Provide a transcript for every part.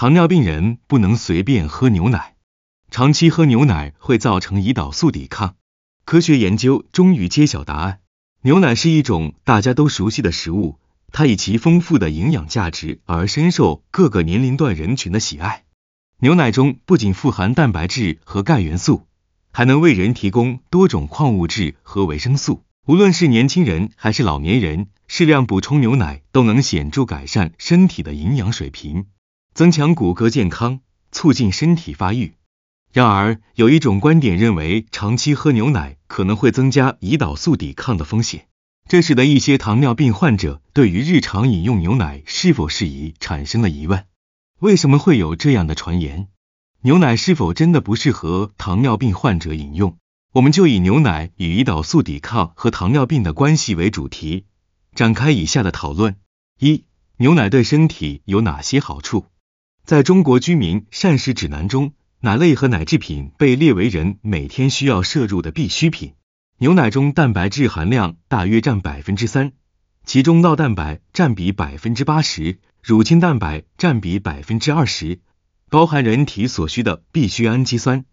糖尿病人不能随便喝牛奶，长期喝牛奶会造成胰岛素抵抗。科学研究终于揭晓答案。牛奶是一种大家都熟悉的食物，它以其丰富的营养价值而深受各个年龄段人群的喜爱。牛奶中不仅富含蛋白质和钙元素，还能为人提供多种矿物质和维生素。无论是年轻人还是老年人，适量补充牛奶都能显著改善身体的营养水平。增强骨骼健康，促进身体发育。然而，有一种观点认为，长期喝牛奶可能会增加胰岛素抵抗的风险，这使得一些糖尿病患者对于日常饮用牛奶是否适宜产生了疑问。为什么会有这样的传言？牛奶是否真的不适合糖尿病患者饮用？我们就以牛奶与胰岛素抵抗和糖尿病的关系为主题，展开以下的讨论：一、牛奶对身体有哪些好处？在中国居民膳食指南中，奶类和奶制品被列为人每天需要摄入的必需品。牛奶中蛋白质含量大约占百分之三，其中酪蛋白占比百分之八十，乳清蛋白占比百分之二十，包含人体所需的必需氨基酸。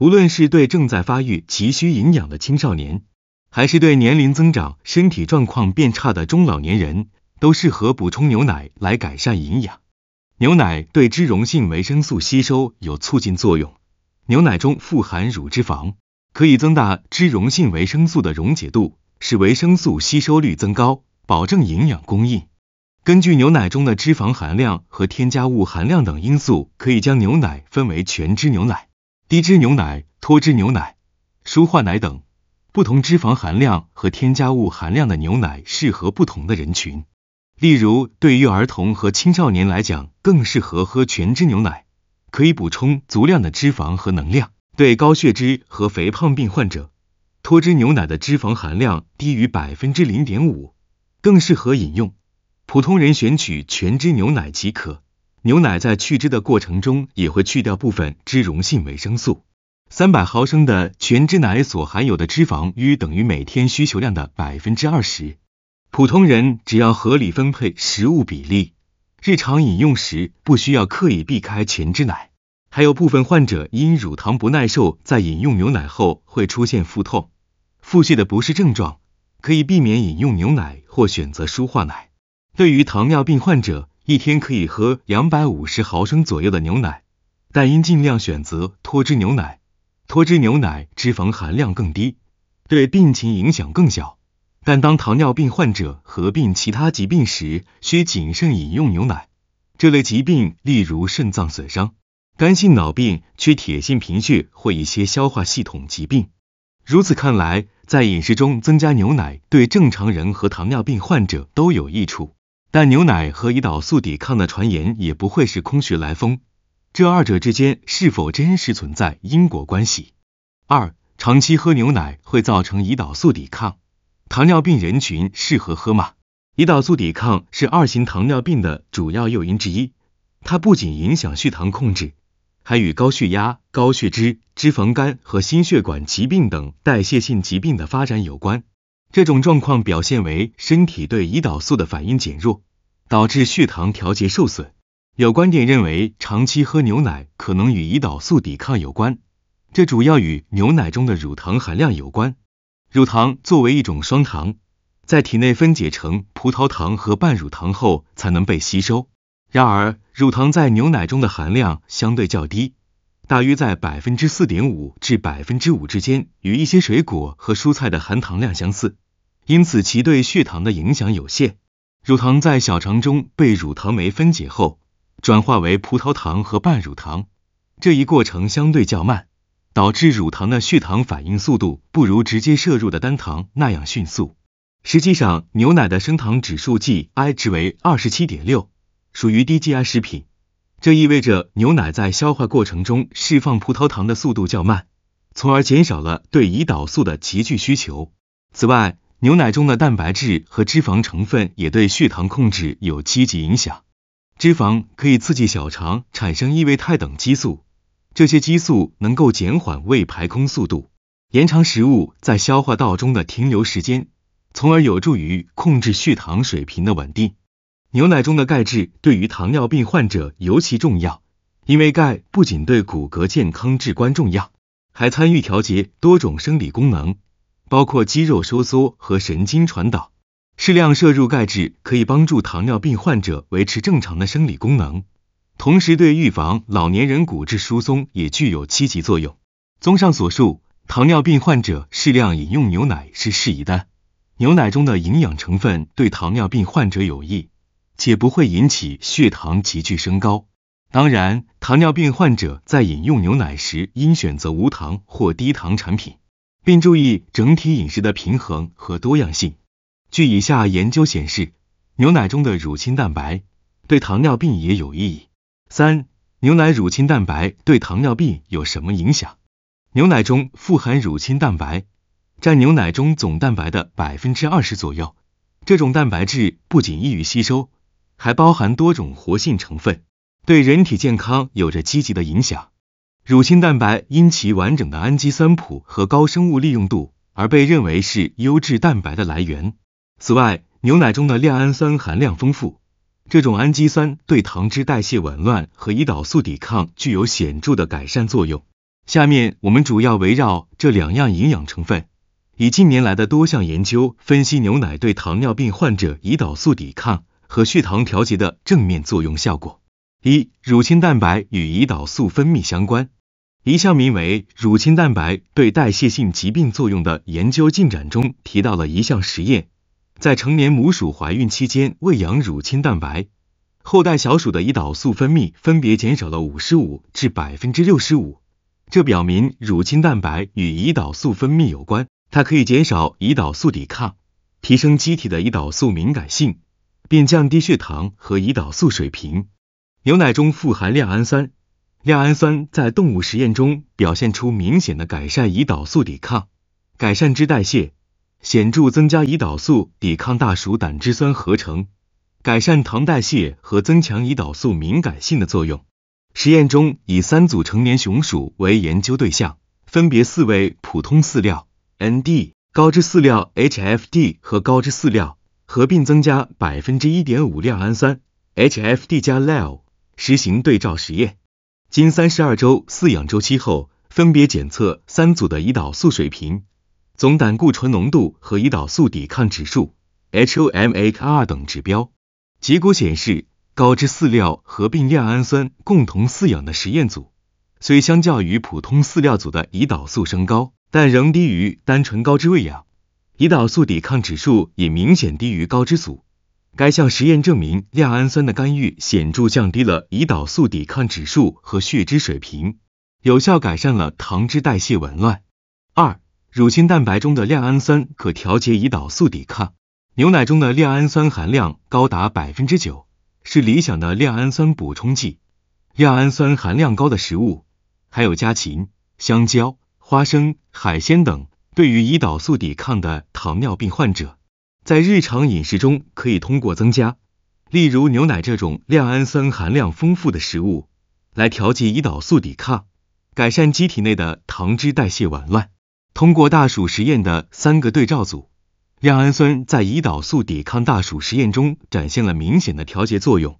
无论是对正在发育急需营养的青少年，还是对年龄增长身体状况变差的中老年人，都适合补充牛奶来改善营养。牛奶对脂溶性维生素吸收有促进作用。牛奶中富含乳脂肪，可以增大脂溶性维生素的溶解度，使维生素吸收率增高，保证营养供应。根据牛奶中的脂肪含量和添加物含量等因素，可以将牛奶分为全脂牛奶、低脂牛奶、脱脂牛奶、舒化奶等。不同脂肪含量和添加物含量的牛奶适合不同的人群。例如，对于儿童和青少年来讲，更适合喝全脂牛奶，可以补充足量的脂肪和能量。对高血脂和肥胖病患者，脱脂牛奶的脂肪含量低于百分之零点五，更适合饮用。普通人选取全脂牛奶即可。牛奶在去脂的过程中，也会去掉部分脂溶性维生素。三百毫升的全脂奶所含有的脂肪约等于每天需求量的百分之二十。普通人只要合理分配食物比例，日常饮用时不需要刻意避开全脂奶。还有部分患者因乳糖不耐受，在饮用牛奶后会出现腹痛、腹泻的不适症状，可以避免饮用牛奶或选择舒化奶。对于糖尿病患者，一天可以喝两百五十毫升左右的牛奶，但应尽量选择脱脂牛奶。脱脂牛奶脂肪含量更低，对病情影响更小。但当糖尿病患者合并其他疾病时，需谨慎饮用牛奶。这类疾病例如肾脏损伤、肝性脑病、缺铁性贫血或一些消化系统疾病。如此看来，在饮食中增加牛奶对正常人和糖尿病患者都有益处。但牛奶和胰岛素抵抗的传言也不会是空穴来风。这二者之间是否真实存在因果关系？二、长期喝牛奶会造成胰岛素抵抗？糖尿病人群适合喝吗？胰岛素抵抗是二型糖尿病的主要诱因之一，它不仅影响血糖控制，还与高血压、高血脂、脂肪肝和心血管疾病等代谢性疾病的发展有关。这种状况表现为身体对胰岛素的反应减弱，导致血糖调节受损。有观点认为，长期喝牛奶可能与胰岛素抵抗有关，这主要与牛奶中的乳糖含量有关。乳糖作为一种双糖，在体内分解成葡萄糖和半乳糖后才能被吸收。然而，乳糖在牛奶中的含量相对较低，大约在百分之四点五至百分之五之间，与一些水果和蔬菜的含糖量相似，因此其对血糖的影响有限。乳糖在小肠中被乳糖酶分解后，转化为葡萄糖和半乳糖，这一过程相对较慢。导致乳糖的血糖反应速度不如直接摄入的单糖那样迅速。实际上，牛奶的升糖指数 （GI） 值为二十七点六，属于低 GI 食品。这意味着牛奶在消化过程中释放葡萄糖的速度较慢，从而减少了对胰岛素的急剧需求。此外，牛奶中的蛋白质和脂肪成分也对血糖控制有积极影响。脂肪可以刺激小肠产生异位肽等激素。这些激素能够减缓胃排空速度，延长食物在消化道中的停留时间，从而有助于控制血糖水平的稳定。牛奶中的钙质对于糖尿病患者尤其重要，因为钙不仅对骨骼健康至关重要，还参与调节多种生理功能，包括肌肉收缩和神经传导。适量摄入钙质可以帮助糖尿病患者维持正常的生理功能。同时，对预防老年人骨质疏松也具有积极作用。综上所述，糖尿病患者适量饮用牛奶是适宜的。牛奶中的营养成分对糖尿病患者有益，且不会引起血糖急剧升高。当然，糖尿病患者在饮用牛奶时应选择无糖或低糖产品，并注意整体饮食的平衡和多样性。据以下研究显示，牛奶中的乳清蛋白对糖尿病也有意义。三、牛奶乳清蛋白对糖尿病有什么影响？牛奶中富含乳清蛋白，占牛奶中总蛋白的百分之二十左右。这种蛋白质不仅易于吸收，还包含多种活性成分，对人体健康有着积极的影响。乳清蛋白因其完整的氨基酸谱和高生物利用度而被认为是优质蛋白的来源。此外，牛奶中的亮氨酸含量丰富。这种氨基酸对糖脂代谢紊乱和胰岛素抵抗具有显著的改善作用。下面我们主要围绕这两样营养成分，以近年来的多项研究分析牛奶对糖尿病患者胰岛素抵抗和血糖调节的正面作用效果。一、乳清蛋白与胰岛素分泌相关。一项名为《乳清蛋白对代谢性疾病作用的研究进展》中提到了一项实验。在成年母鼠怀孕期间喂养乳清蛋白，后代小鼠的胰岛素分泌分别减少了五十五至百分之六十五。这表明乳清蛋白与胰岛素分泌有关，它可以减少胰岛素抵抗，提升机体的胰岛素敏感性，并降低血糖和胰岛素水平。牛奶中富含亮氨酸，亮氨酸在动物实验中表现出明显的改善胰岛素抵抗、改善脂代谢。显著增加胰岛素抵抗大鼠胆汁酸合成，改善糖代谢和增强胰岛素敏感性的作用。实验中以三组成年雄鼠为研究对象，分别饲喂普通饲料 ND、高脂饲料 HFD 和高脂饲料合并增加百分之一点五亮氨酸 HFD 加 Leu，实行对照实验。经三十二周饲养周期后，分别检测三组的胰岛素水平。总胆固醇浓度和胰岛素抵抗指数 （HOMA-IR） 等指标结果显示，高脂饲料合并亮氨酸共同饲养的实验组，虽相较于普通饲料组的胰岛素升高，但仍低于单纯高脂喂养。胰岛素抵抗指数也明显低于高脂组。该项实验证明，亮氨酸的干预显著降低了胰岛素抵抗指数和血脂水平，有效改善了糖脂代谢紊乱。二乳清蛋白中的亮氨酸可调节胰岛素抵抗，牛奶中的亮氨酸含量高达百分之九，是理想的亮氨酸补充剂。亮氨酸含量高的食物还有家禽、香蕉、花生、海鲜等。对于胰岛素抵抗的糖尿病患者，在日常饮食中可以通过增加，例如牛奶这种亮氨酸含量丰富的食物，来调节胰岛素抵抗，改善机体内的糖脂代谢紊乱。通过大鼠实验的三个对照组，亮氨酸在胰岛素抵抗大鼠实验中展现了明显的调节作用。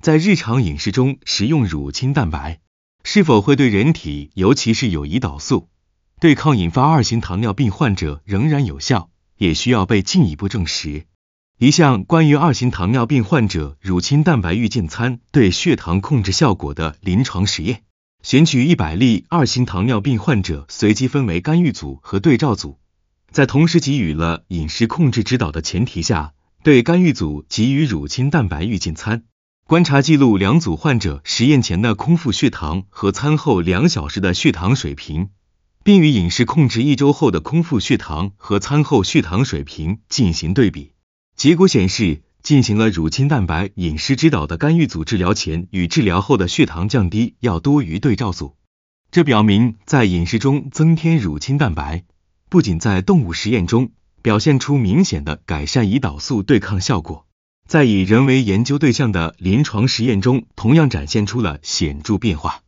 在日常饮食中食用乳清蛋白，是否会对人体，尤其是有胰岛素对抗引发二型糖尿病患者仍然有效，也需要被进一步证实。一项关于二型糖尿病患者乳清蛋白预进餐对血糖控制效果的临床实验。选取一百例二型糖尿病患者，随机分为干预组和对照组，在同时给予了饮食控制指导的前提下，对干预组给予乳清蛋白预进餐，观察记录两组患者实验前的空腹血糖和餐后两小时的血糖水平，并与饮食控制一周后的空腹血糖和餐后血糖水平进行对比。结果显示。进行了乳清蛋白饮食指导的干预组治疗前与治疗后的血糖降低要多于对照组，这表明在饮食中增添乳清蛋白，不仅在动物实验中表现出明显的改善胰岛素对抗效果，在以人为研究对象的临床实验中同样展现出了显著变化。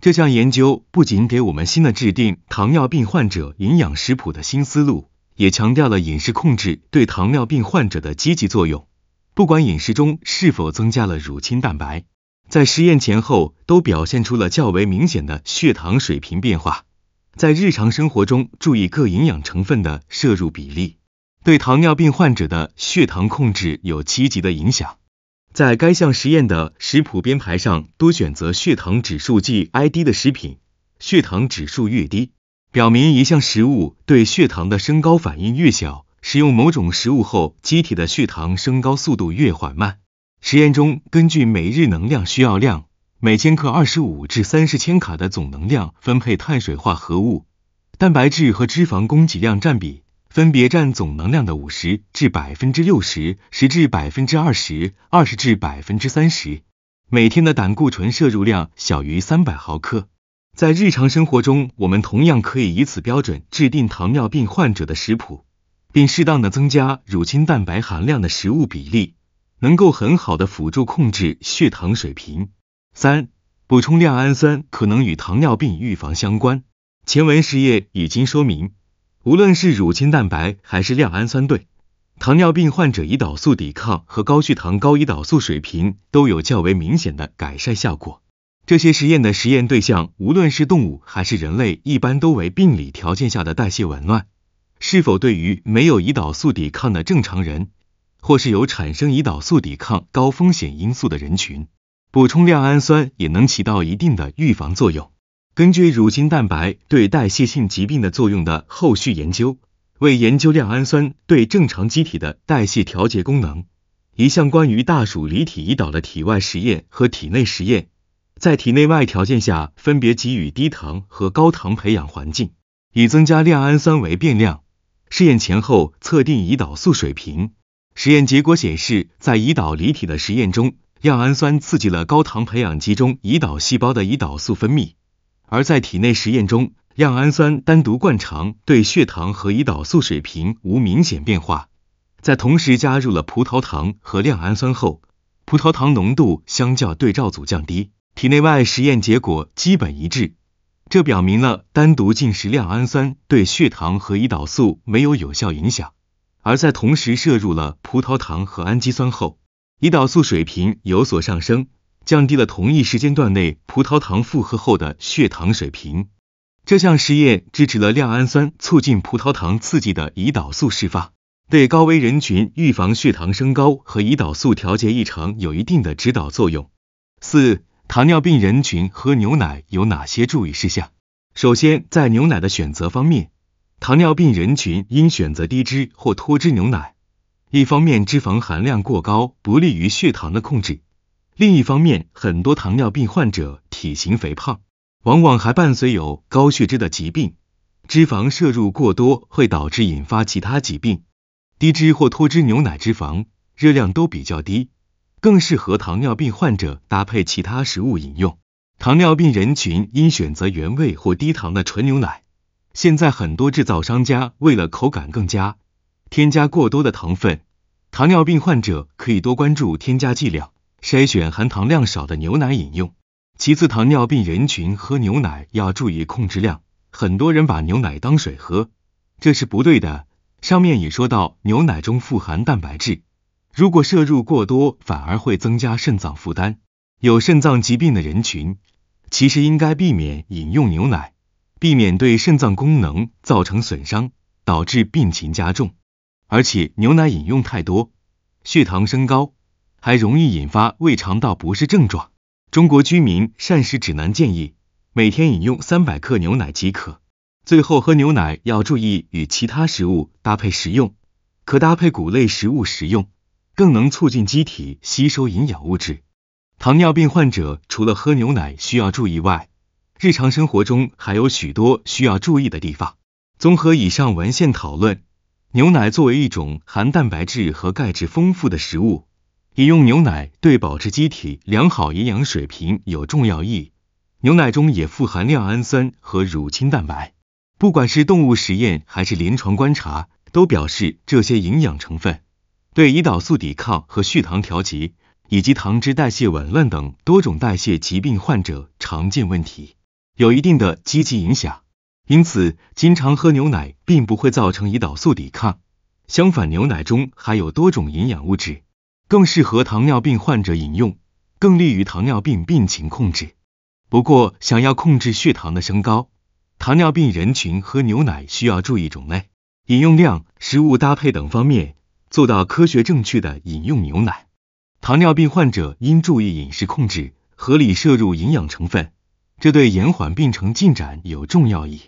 这项研究不仅给我们新的制定糖尿病患者营养食谱的新思路，也强调了饮食控制对糖尿病患者的积极作用。不管饮食中是否增加了乳清蛋白，在实验前后都表现出了较为明显的血糖水平变化。在日常生活中，注意各营养成分的摄入比例，对糖尿病患者的血糖控制有积极的影响。在该项实验的食谱编排上，多选择血糖指数计 i d 的食品。血糖指数越低，表明一项食物对血糖的升高反应越小。使用某种食物后，机体的血糖升高速度越缓慢。实验中，根据每日能量需要量，每千克二十五至三十千卡的总能量分配碳水化合物、蛋白质和脂肪供给量占比，分别占总能量的五十至百分之六十、十至百分之二十、二十至百分之三十。每天的胆固醇摄入量小于三百毫克。在日常生活中，我们同样可以以此标准制定糖尿病患者的食谱。并适当的增加乳清蛋白含量的食物比例，能够很好的辅助控制血糖水平。三、补充亮氨酸可能与糖尿病预防相关。前文实验已经说明，无论是乳清蛋白还是亮氨酸对糖尿病患者胰岛素抵抗和高血糖高胰岛素水平都有较为明显的改善效果。这些实验的实验对象，无论是动物还是人类，一般都为病理条件下的代谢紊乱。是否对于没有胰岛素抵抗的正常人，或是有产生胰岛素抵抗高风险因素的人群，补充亮氨酸也能起到一定的预防作用？根据乳清蛋白对代谢性疾病的作用的后续研究，为研究亮氨酸对正常机体的代谢调节功能，一项关于大鼠离体胰岛的体外实验和体内实验，在体内外条件下分别给予低糖和高糖培养环境，以增加亮氨酸为变量。试验前后测定胰岛素水平。实验结果显示，在胰岛离体的实验中，亚氨酸刺激了高糖培养基中胰岛细胞的胰岛素分泌；而在体内实验中，亚氨酸单独灌肠对血糖和胰岛素水平无明显变化。在同时加入了葡萄糖和亮氨酸后，葡萄糖浓度相较对照组降低。体内外实验结果基本一致。这表明了单独进食亮氨酸对血糖和胰岛素没有有效影响，而在同时摄入了葡萄糖和氨基酸后，胰岛素水平有所上升，降低了同一时间段内葡萄糖负荷后的血糖水平。这项实验支持了亮氨酸促进葡萄糖刺激的胰岛素释放，对高危人群预防血糖升高和胰岛素调节异常有一定的指导作用。四。糖尿病人群喝牛奶有哪些注意事项？首先，在牛奶的选择方面，糖尿病人群应选择低脂或脱脂牛奶。一方面，脂肪含量过高不利于血糖的控制；另一方面，很多糖尿病患者体型肥胖，往往还伴随有高血脂的疾病，脂肪摄入过多会导致引发其他疾病。低脂或脱脂牛奶脂肪、热量都比较低。更适合糖尿病患者搭配其他食物饮用。糖尿病人群应选择原味或低糖的纯牛奶。现在很多制造商家为了口感更佳，添加过多的糖分。糖尿病患者可以多关注添加剂量，筛选含糖量少的牛奶饮用。其次，糖尿病人群喝牛奶要注意控制量。很多人把牛奶当水喝，这是不对的。上面已说到，牛奶中富含蛋白质。如果摄入过多，反而会增加肾脏负担。有肾脏疾病的人群，其实应该避免饮用牛奶，避免对肾脏功能造成损伤，导致病情加重。而且牛奶饮用太多，血糖升高，还容易引发胃肠道不适症状。中国居民膳食指南建议，每天饮用三百克牛奶即可。最后，喝牛奶要注意与其他食物搭配食用，可搭配谷类食物食用。更能促进机体吸收营养物质。糖尿病患者除了喝牛奶需要注意外，日常生活中还有许多需要注意的地方。综合以上文献讨论，牛奶作为一种含蛋白质和钙质丰富的食物，饮用牛奶对保持机体良好营养水平有重要意义。牛奶中也富含亮氨酸和乳清蛋白，不管是动物实验还是临床观察，都表示这些营养成分。对胰岛素抵抗和血糖调节，以及糖脂代谢紊乱等多种代谢疾病患者常见问题，有一定的积极影响。因此，经常喝牛奶并不会造成胰岛素抵抗，相反，牛奶中含有多种营养物质，更适合糖尿病患者饮用，更利于糖尿病病情控制。不过，想要控制血糖的升高，糖尿病人群喝牛奶需要注意种类、饮用量、食物搭配等方面。做到科学正确的饮用牛奶，糖尿病患者应注意饮食控制，合理摄入营养成分，这对延缓病程进展有重要意义。